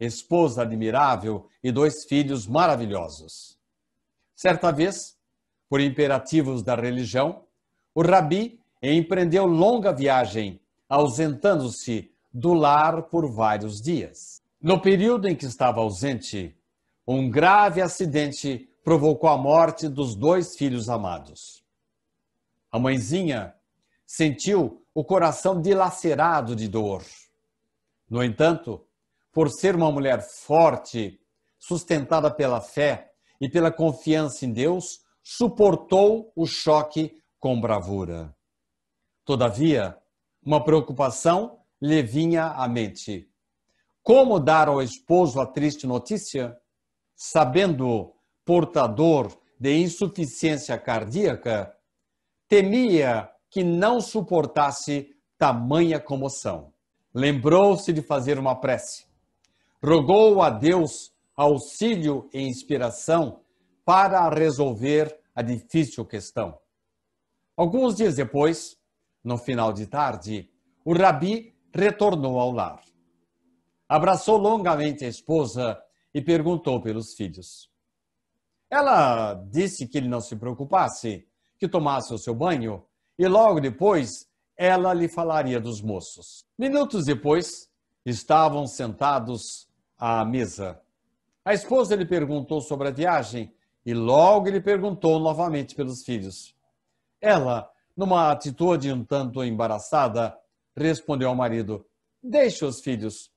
esposa admirável e dois filhos maravilhosos. Certa vez, por imperativos da religião, o rabi empreendeu longa viagem, ausentando-se do lar por vários dias. No período em que estava ausente, um grave acidente provocou a morte dos dois filhos amados. A mãezinha sentiu o coração dilacerado de dor. No entanto, por ser uma mulher forte, sustentada pela fé e pela confiança em Deus, suportou o choque com bravura. Todavia, uma preocupação lhe vinha à mente. Como dar ao esposo a triste notícia? Sabendo-o portador de insuficiência cardíaca, temia que não suportasse tamanha comoção. Lembrou-se de fazer uma prece. Rogou a Deus auxílio e inspiração para resolver a difícil questão. Alguns dias depois, no final de tarde, o rabi retornou ao lar. Abraçou longamente a esposa e perguntou pelos filhos. Ela disse que ele não se preocupasse, que tomasse o seu banho e logo depois ela lhe falaria dos moços. Minutos depois, estavam sentados à mesa. A esposa lhe perguntou sobre a viagem e logo lhe perguntou novamente pelos filhos. Ela numa atitude um tanto embaraçada, respondeu ao marido: Deixe os filhos.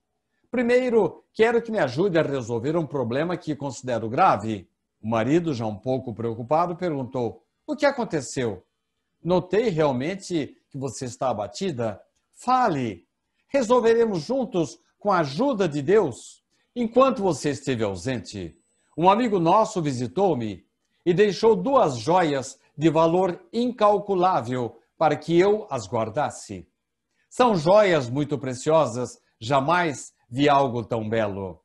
Primeiro, quero que me ajude a resolver um problema que considero grave. O marido, já um pouco preocupado, perguntou: O que aconteceu? Notei realmente que você está abatida. Fale. Resolveremos juntos com a ajuda de Deus. Enquanto você esteve ausente, um amigo nosso visitou-me e deixou duas joias de valor incalculável para que eu as guardasse. São joias muito preciosas, jamais vi algo tão belo.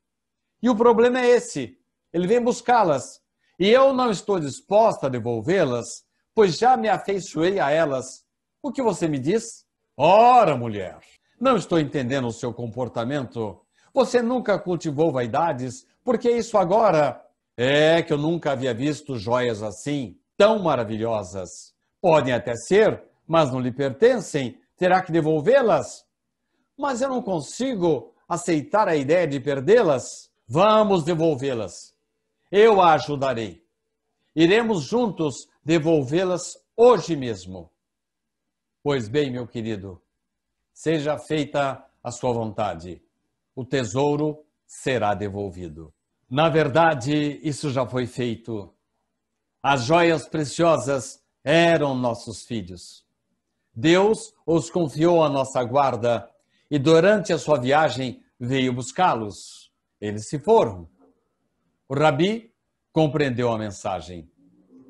E o problema é esse: ele vem buscá-las e eu não estou disposta a devolvê-las, pois já me afeiçoei a elas. O que você me diz? Ora, mulher, não estou entendendo o seu comportamento. Você nunca cultivou vaidades, porque isso agora é que eu nunca havia visto joias assim tão maravilhosas. Podem até ser, mas não lhe pertencem, terá que devolvê-las. Mas eu não consigo aceitar a ideia de perdê-las. Vamos devolvê-las. Eu a ajudarei. Iremos juntos devolvê-las hoje mesmo. Pois bem, meu querido, seja feita a sua vontade. O tesouro será devolvido. Na verdade, isso já foi feito as joias preciosas eram nossos filhos. Deus os confiou à nossa guarda e durante a sua viagem veio buscá-los. Eles se foram. O rabi compreendeu a mensagem.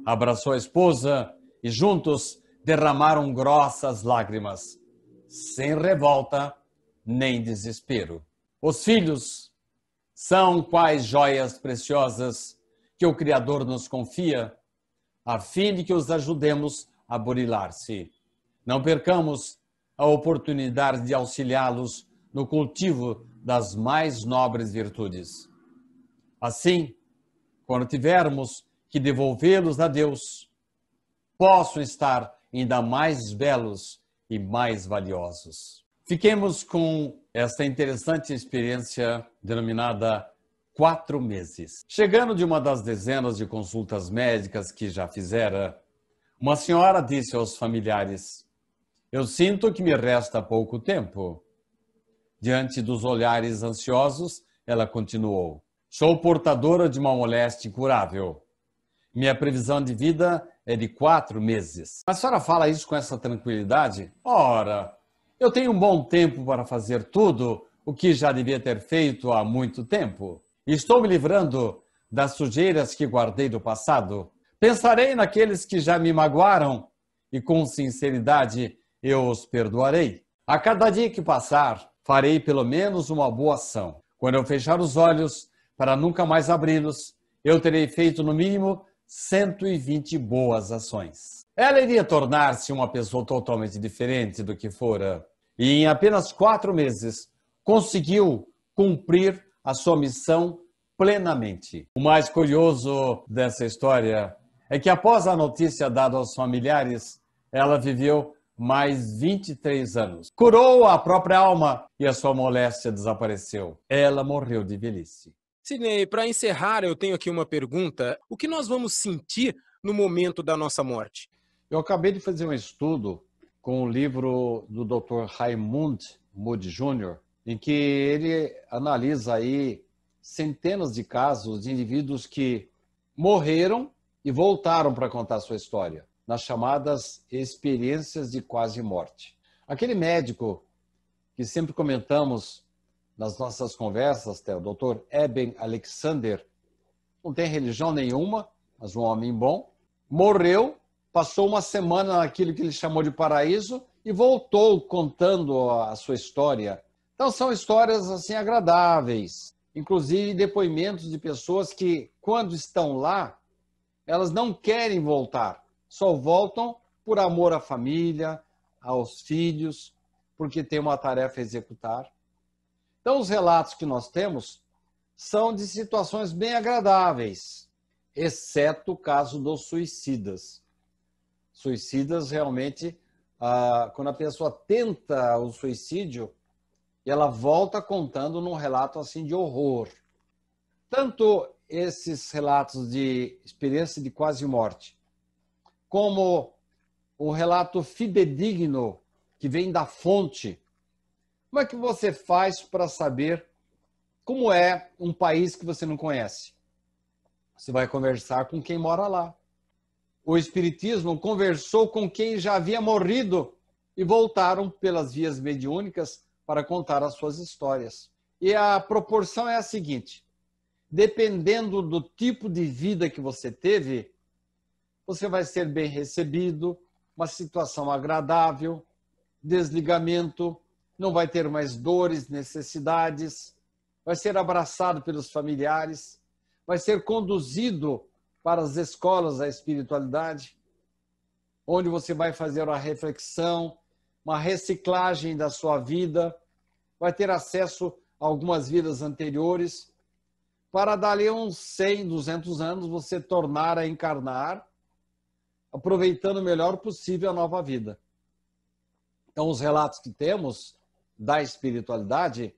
Abraçou a esposa e juntos derramaram grossas lágrimas, sem revolta nem desespero. Os filhos são quais joias preciosas que o Criador nos confia a fim de que os ajudemos a burilar-se. Não percamos a oportunidade de auxiliá-los no cultivo das mais nobres virtudes. Assim, quando tivermos que devolvê-los a Deus, possam estar ainda mais belos e mais valiosos. Fiquemos com esta interessante experiência denominada quatro meses. Chegando de uma das dezenas de consultas médicas que já fizera, uma senhora disse aos familiares: Eu sinto que me resta pouco tempo. Diante dos olhares ansiosos, ela continuou: Sou portadora de uma moléstia incurável. Minha previsão de vida é de quatro meses. A senhora fala isso com essa tranquilidade? Ora, eu tenho um bom tempo para fazer tudo o que já devia ter feito há muito tempo. Estou me livrando das sujeiras que guardei do passado. Pensarei naqueles que já me magoaram e com sinceridade eu os perdoarei. A cada dia que passar, farei pelo menos uma boa ação. Quando eu fechar os olhos, para nunca mais abri-los, eu terei feito no mínimo 120 boas ações. Ela iria tornar-se uma pessoa totalmente diferente do que fora. E em apenas quatro meses, conseguiu cumprir a sua missão plenamente. O mais curioso dessa história é que, após a notícia dada aos familiares, ela viveu mais 23 anos. Curou a própria alma e a sua moléstia desapareceu. Ela morreu de velhice. Sidney, para encerrar, eu tenho aqui uma pergunta. O que nós vamos sentir no momento da nossa morte? Eu acabei de fazer um estudo com o um livro do Dr. Raimund Moody Jr., em que ele analisa aí centenas de casos de indivíduos que morreram e voltaram para contar sua história, nas chamadas experiências de quase morte. Aquele médico que sempre comentamos nas nossas conversas, até o Dr. Eben Alexander, não tem religião nenhuma, mas um homem bom, morreu, passou uma semana naquilo que ele chamou de paraíso e voltou contando a sua história então são histórias assim agradáveis, inclusive depoimentos de pessoas que quando estão lá, elas não querem voltar, só voltam por amor à família, aos filhos, porque tem uma tarefa a executar. Então os relatos que nós temos são de situações bem agradáveis, exceto o caso dos suicidas. Suicidas realmente, ah, quando a pessoa tenta o suicídio, e ela volta contando num relato assim de horror. Tanto esses relatos de experiência de quase morte, como o relato fidedigno que vem da fonte. Como é que você faz para saber como é um país que você não conhece? Você vai conversar com quem mora lá. O Espiritismo conversou com quem já havia morrido e voltaram pelas vias mediúnicas para contar as suas histórias. E a proporção é a seguinte: dependendo do tipo de vida que você teve, você vai ser bem recebido, uma situação agradável, desligamento, não vai ter mais dores, necessidades, vai ser abraçado pelos familiares, vai ser conduzido para as escolas da espiritualidade, onde você vai fazer a reflexão, uma reciclagem da sua vida, vai ter acesso a algumas vidas anteriores, para dali uns 100, 200 anos você tornar a encarnar, aproveitando o melhor possível a nova vida. Então, os relatos que temos da espiritualidade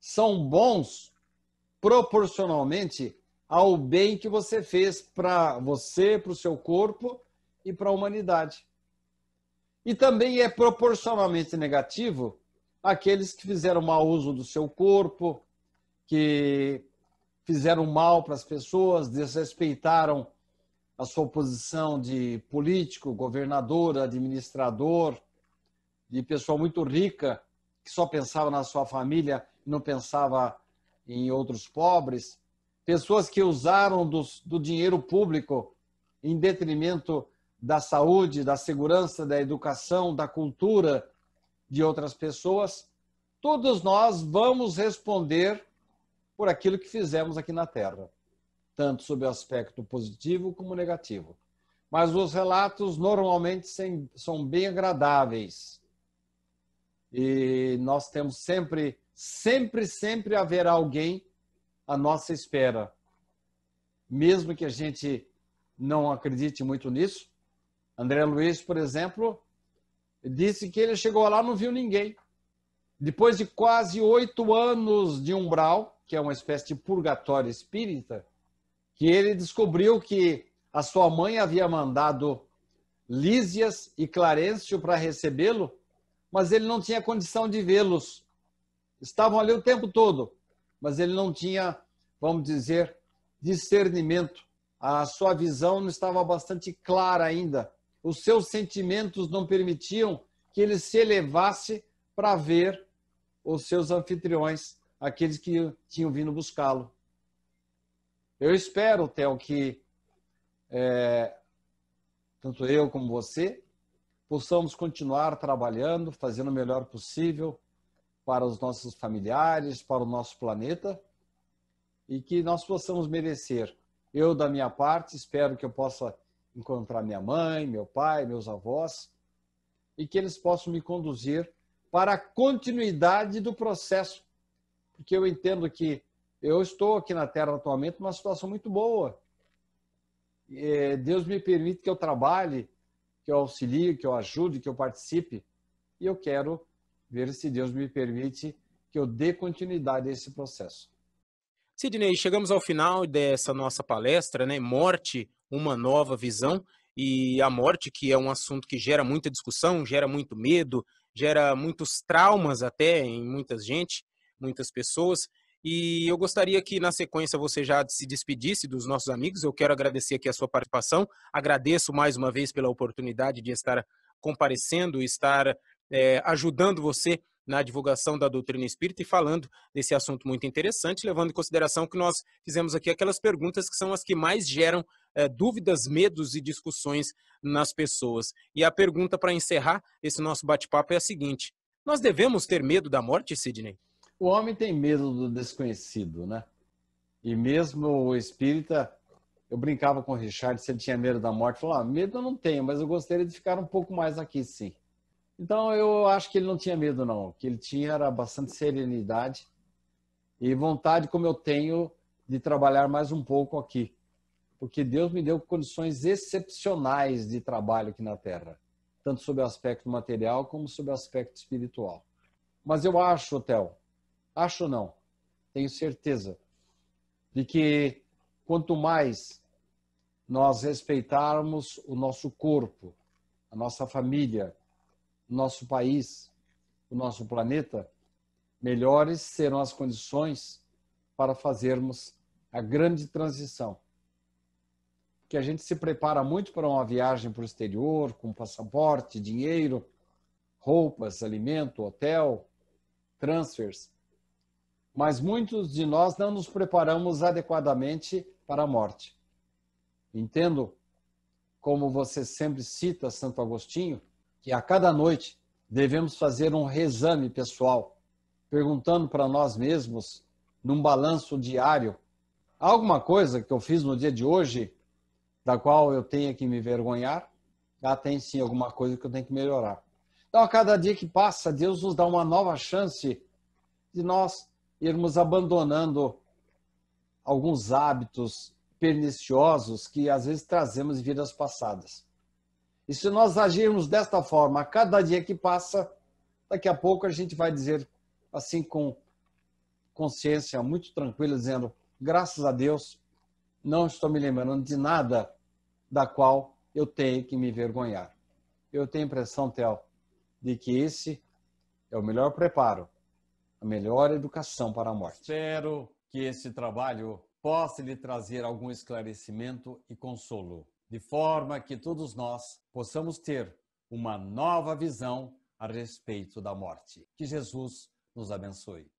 são bons proporcionalmente ao bem que você fez para você, para o seu corpo e para a humanidade. E também é proporcionalmente negativo aqueles que fizeram mau uso do seu corpo, que fizeram mal para as pessoas, desrespeitaram a sua posição de político, governador, administrador, de pessoa muito rica, que só pensava na sua família, não pensava em outros pobres. Pessoas que usaram do, do dinheiro público em detrimento da saúde, da segurança, da educação, da cultura de outras pessoas, todos nós vamos responder por aquilo que fizemos aqui na Terra, tanto sob o aspecto positivo como negativo. Mas os relatos normalmente são bem agradáveis. E nós temos sempre, sempre, sempre haverá alguém à nossa espera. Mesmo que a gente não acredite muito nisso, André Luiz, por exemplo, disse que ele chegou lá não viu ninguém. Depois de quase oito anos de umbral, que é uma espécie de purgatório espírita, que ele descobriu que a sua mãe havia mandado Lísias e Clarencio para recebê-lo, mas ele não tinha condição de vê-los. Estavam ali o tempo todo, mas ele não tinha, vamos dizer, discernimento. A sua visão não estava bastante clara ainda os seus sentimentos não permitiam que ele se elevasse para ver os seus anfitriões, aqueles que tinham vindo buscá-lo. Eu espero, Theo, que é, tanto eu como você possamos continuar trabalhando, fazendo o melhor possível para os nossos familiares, para o nosso planeta e que nós possamos merecer. Eu, da minha parte, espero que eu possa encontrar minha mãe, meu pai, meus avós, e que eles possam me conduzir para a continuidade do processo. Porque eu entendo que eu estou aqui na Terra atualmente numa situação muito boa. Eh, Deus me permite que eu trabalhe, que eu auxilie, que eu ajude, que eu participe. E eu quero ver se Deus me permite que eu dê continuidade a esse processo. Sidney, chegamos ao final dessa nossa palestra, né? Morte, uma nova visão. E a morte, que é um assunto que gera muita discussão, gera muito medo, gera muitos traumas até em muita gente, muitas pessoas. E eu gostaria que, na sequência, você já se despedisse dos nossos amigos. Eu quero agradecer aqui a sua participação. Agradeço mais uma vez pela oportunidade de estar comparecendo, estar é, ajudando você na divulgação da doutrina espírita e falando desse assunto muito interessante, levando em consideração que nós fizemos aqui aquelas perguntas que são as que mais geram é, dúvidas, medos e discussões nas pessoas. E a pergunta para encerrar esse nosso bate-papo é a seguinte: nós devemos ter medo da morte, Sidney? O homem tem medo do desconhecido, né? E mesmo o espírita, eu brincava com o Richard se ele tinha medo da morte, falou: ah, medo eu não tenho, mas eu gostaria de ficar um pouco mais aqui, sim. Então eu acho que ele não tinha medo não, o que ele tinha era bastante serenidade e vontade como eu tenho de trabalhar mais um pouco aqui, porque Deus me deu condições excepcionais de trabalho aqui na Terra, tanto sob o aspecto material como sob o aspecto espiritual. Mas eu acho, Theo, acho não, tenho certeza de que quanto mais nós respeitarmos o nosso corpo, a nossa família, nosso país, o nosso planeta, melhores serão as condições para fazermos a grande transição. Que a gente se prepara muito para uma viagem para o exterior, com passaporte, dinheiro, roupas, alimento, hotel, transfers. Mas muitos de nós não nos preparamos adequadamente para a morte. Entendo, como você sempre cita Santo Agostinho, que a cada noite devemos fazer um reexame pessoal, perguntando para nós mesmos, num balanço diário, alguma coisa que eu fiz no dia de hoje da qual eu tenha que me vergonhar? Ah, tem sim alguma coisa que eu tenho que melhorar. Então, a cada dia que passa, Deus nos dá uma nova chance de nós irmos abandonando alguns hábitos perniciosos que às vezes trazemos de vidas passadas. E se nós agirmos desta forma a cada dia que passa, daqui a pouco a gente vai dizer assim com consciência muito tranquila, dizendo: graças a Deus, não estou me lembrando de nada da qual eu tenho que me vergonhar. Eu tenho a impressão, Theo, de que esse é o melhor preparo, a melhor educação para a morte. Espero que esse trabalho possa lhe trazer algum esclarecimento e consolo de forma que todos nós possamos ter uma nova visão a respeito da morte. Que Jesus nos abençoe.